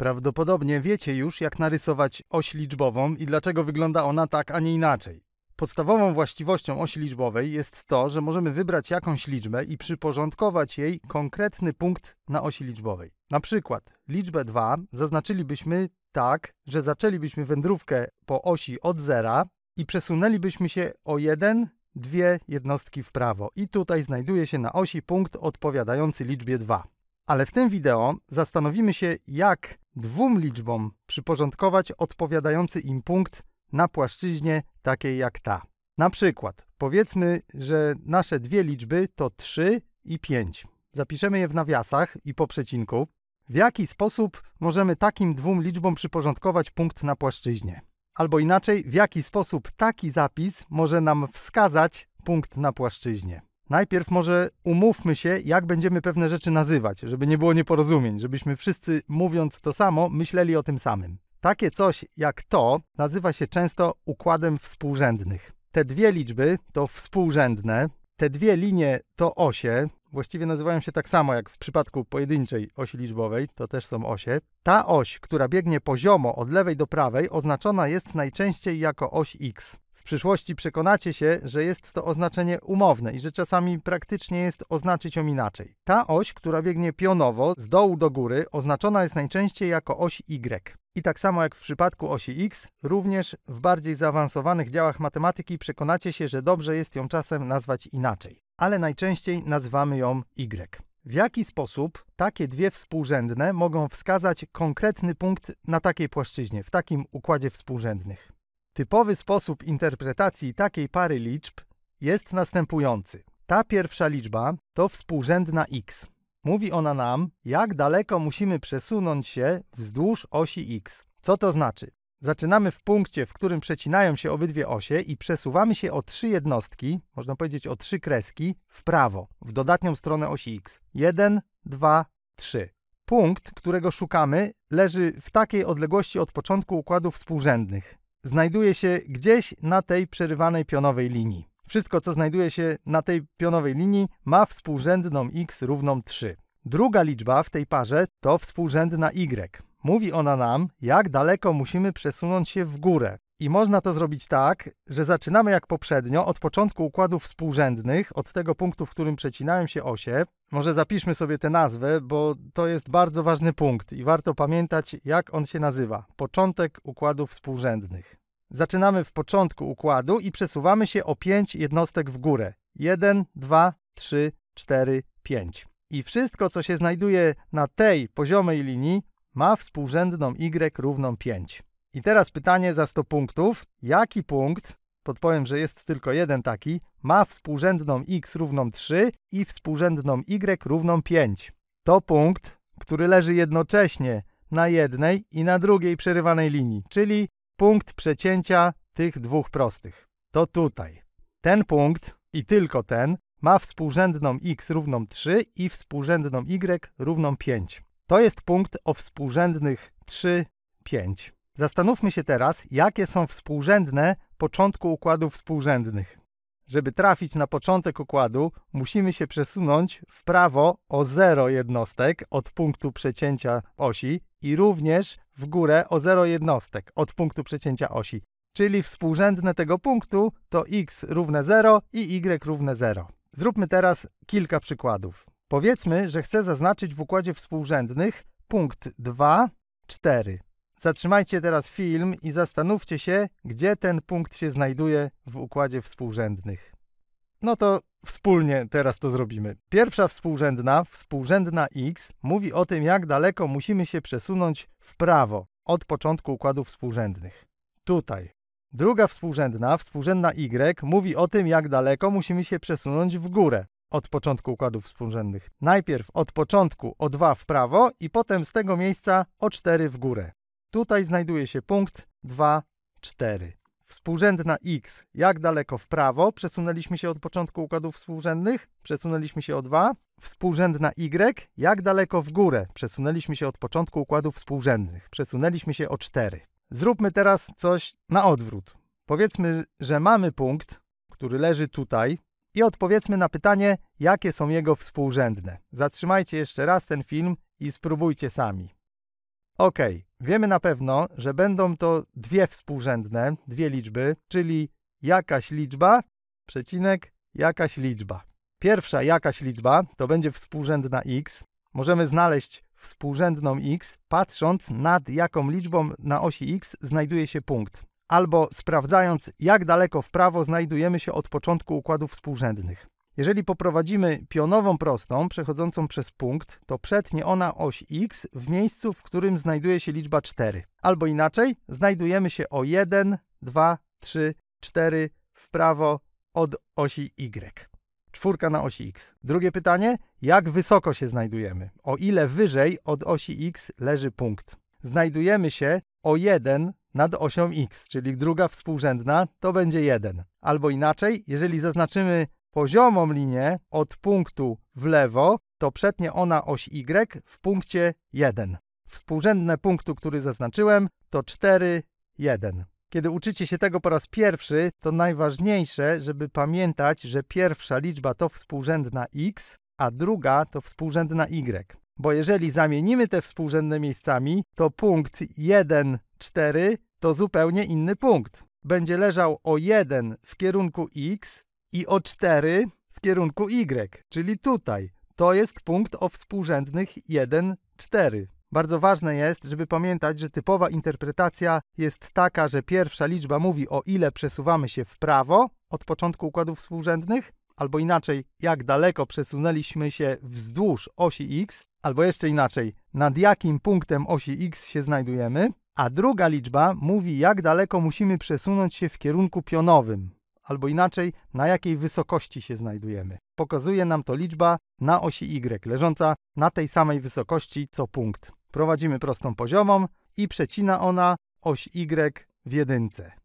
Prawdopodobnie wiecie już, jak narysować oś liczbową i dlaczego wygląda ona tak, a nie inaczej. Podstawową właściwością osi liczbowej jest to, że możemy wybrać jakąś liczbę i przyporządkować jej konkretny punkt na osi liczbowej. Na przykład liczbę 2 zaznaczylibyśmy tak, że zaczęlibyśmy wędrówkę po osi od zera i przesunęlibyśmy się o 1, dwie jednostki w prawo. I tutaj znajduje się na osi punkt odpowiadający liczbie 2. Ale w tym wideo zastanowimy się, jak dwóm liczbom przyporządkować odpowiadający im punkt na płaszczyźnie takiej jak ta. Na przykład, powiedzmy, że nasze dwie liczby to 3 i 5. Zapiszemy je w nawiasach i po przecinku. W jaki sposób możemy takim dwóm liczbom przyporządkować punkt na płaszczyźnie? Albo inaczej, w jaki sposób taki zapis może nam wskazać punkt na płaszczyźnie? najpierw może umówmy się, jak będziemy pewne rzeczy nazywać, żeby nie było nieporozumień, żebyśmy wszyscy mówiąc to samo, myśleli o tym samym. Takie coś jak to nazywa się często układem współrzędnych. Te dwie liczby to współrzędne, te dwie linie to osie, właściwie nazywają się tak samo jak w przypadku pojedynczej osi liczbowej, to też są osie. Ta oś, która biegnie poziomo od lewej do prawej, oznaczona jest najczęściej jako oś x. W przyszłości przekonacie się, że jest to oznaczenie umowne i że czasami praktycznie jest oznaczyć ją inaczej. Ta oś, która biegnie pionowo z dołu do góry, oznaczona jest najczęściej jako oś Y. I tak samo jak w przypadku osi X, również w bardziej zaawansowanych działach matematyki przekonacie się, że dobrze jest ją czasem nazwać inaczej, ale najczęściej nazywamy ją Y. W jaki sposób takie dwie współrzędne mogą wskazać konkretny punkt na takiej płaszczyźnie, w takim układzie współrzędnych? Typowy sposób interpretacji takiej pary liczb jest następujący. Ta pierwsza liczba to współrzędna x. Mówi ona nam, jak daleko musimy przesunąć się wzdłuż osi x. Co to znaczy? Zaczynamy w punkcie, w którym przecinają się obydwie osie i przesuwamy się o trzy jednostki, można powiedzieć o trzy kreski, w prawo, w dodatnią stronę osi x. 1, 2, 3. Punkt, którego szukamy, leży w takiej odległości od początku układów współrzędnych znajduje się gdzieś na tej przerywanej pionowej linii. Wszystko, co znajduje się na tej pionowej linii, ma współrzędną x równą 3. Druga liczba w tej parze to współrzędna y. Mówi ona nam, jak daleko musimy przesunąć się w górę, i można to zrobić tak, że zaczynamy jak poprzednio od początku układów współrzędnych, od tego punktu, w którym przecinałem się osie. Może zapiszmy sobie tę nazwę, bo to jest bardzo ważny punkt i warto pamiętać, jak on się nazywa. Początek układów współrzędnych. Zaczynamy w początku układu i przesuwamy się o 5 jednostek w górę. 1, 2, 3, 4, 5. I wszystko, co się znajduje na tej poziomej linii, ma współrzędną y równą 5. I teraz pytanie za 100 punktów. Jaki punkt, podpowiem, że jest tylko jeden taki, ma współrzędną x równą 3 i współrzędną y równą 5? To punkt, który leży jednocześnie na jednej i na drugiej przerywanej linii, czyli punkt przecięcia tych dwóch prostych. To tutaj. Ten punkt i tylko ten ma współrzędną x równą 3 i współrzędną y równą 5. To jest punkt o współrzędnych 3, 5. Zastanówmy się teraz, jakie są współrzędne początku układów współrzędnych. Żeby trafić na początek układu, musimy się przesunąć w prawo o 0 jednostek od punktu przecięcia osi i również w górę o 0 jednostek od punktu przecięcia osi. Czyli współrzędne tego punktu to x równe 0 i y równe 0. Zróbmy teraz kilka przykładów. Powiedzmy, że chcę zaznaczyć w układzie współrzędnych punkt 2, 4. Zatrzymajcie teraz film i zastanówcie się, gdzie ten punkt się znajduje w układzie współrzędnych. No to wspólnie teraz to zrobimy. Pierwsza współrzędna, współrzędna x, mówi o tym, jak daleko musimy się przesunąć w prawo od początku układów współrzędnych. Tutaj. Druga współrzędna, współrzędna y, mówi o tym, jak daleko musimy się przesunąć w górę od początku układów współrzędnych. Najpierw od początku o 2 w prawo i potem z tego miejsca o 4 w górę. Tutaj znajduje się punkt 2, 4. Współrzędna x, jak daleko w prawo? Przesunęliśmy się od początku układów współrzędnych, przesunęliśmy się o 2. Współrzędna y, jak daleko w górę? Przesunęliśmy się od początku układów współrzędnych, przesunęliśmy się o 4. Zróbmy teraz coś na odwrót. Powiedzmy, że mamy punkt, który leży tutaj, i odpowiedzmy na pytanie, jakie są jego współrzędne. Zatrzymajcie jeszcze raz ten film i spróbujcie sami. Okej, okay. wiemy na pewno, że będą to dwie współrzędne, dwie liczby, czyli jakaś liczba, przecinek, jakaś liczba. Pierwsza jakaś liczba to będzie współrzędna x. Możemy znaleźć współrzędną x, patrząc nad jaką liczbą na osi x znajduje się punkt. Albo sprawdzając, jak daleko w prawo znajdujemy się od początku układów współrzędnych. Jeżeli poprowadzimy pionową prostą przechodzącą przez punkt, to przetnie ona oś x w miejscu, w którym znajduje się liczba 4. Albo inaczej, znajdujemy się o 1, 2, 3, 4 w prawo od osi y. Czwórka na osi x. Drugie pytanie, jak wysoko się znajdujemy? O ile wyżej od osi x leży punkt? Znajdujemy się o 1 nad osią x, czyli druga współrzędna to będzie 1. Albo inaczej, jeżeli zaznaczymy poziomą linię od punktu w lewo, to przetnie ona oś Y w punkcie 1. Współrzędne punktu, który zaznaczyłem, to 4, 1. Kiedy uczycie się tego po raz pierwszy, to najważniejsze, żeby pamiętać, że pierwsza liczba to współrzędna x, a druga to współrzędna y. Bo jeżeli zamienimy te współrzędne miejscami, to punkt 1, 4 to zupełnie inny punkt. Będzie leżał o 1 w kierunku x, i o 4 w kierunku Y, czyli tutaj. To jest punkt o współrzędnych 1, 4. Bardzo ważne jest, żeby pamiętać, że typowa interpretacja jest taka, że pierwsza liczba mówi o ile przesuwamy się w prawo od początku układów współrzędnych, albo inaczej, jak daleko przesunęliśmy się wzdłuż osi x, albo jeszcze inaczej, nad jakim punktem osi x się znajdujemy, a druga liczba mówi, jak daleko musimy przesunąć się w kierunku pionowym, albo inaczej, na jakiej wysokości się znajdujemy. Pokazuje nam to liczba na osi Y, leżąca na tej samej wysokości co punkt. Prowadzimy prostą poziomą i przecina ona oś Y w jedynce.